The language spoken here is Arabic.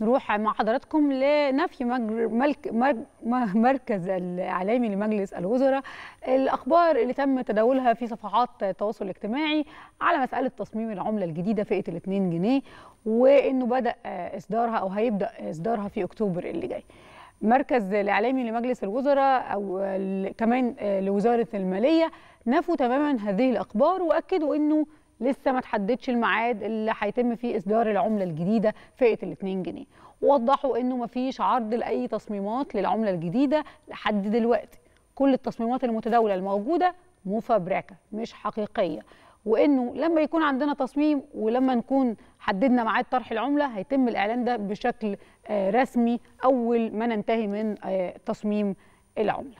نروح مع حضراتكم لنفي مركز الاعلامي لمجلس الوزراء الاخبار اللي تم تداولها في صفحات التواصل الاجتماعي على مساله تصميم العمله الجديده فئه ال2 جنيه وانه بدا اصدارها او هيبدا اصدارها في اكتوبر اللي جاي. مركز الاعلامي لمجلس الوزراء او كمان لوزاره الماليه نفوا تماما هذه الاخبار واكدوا انه لسه ما تحددش الميعاد اللي هيتم فيه اصدار العمله الجديده فئه ال 2 جنيه ووضحوا انه ما فيش عرض لاي تصميمات للعمله الجديده لحد دلوقتي كل التصميمات المتداوله الموجوده مفبركه مش حقيقيه وانه لما يكون عندنا تصميم ولما نكون حددنا ميعاد طرح العمله هيتم الاعلان ده بشكل آه، رسمي اول ما ننتهي من آه، تصميم العمله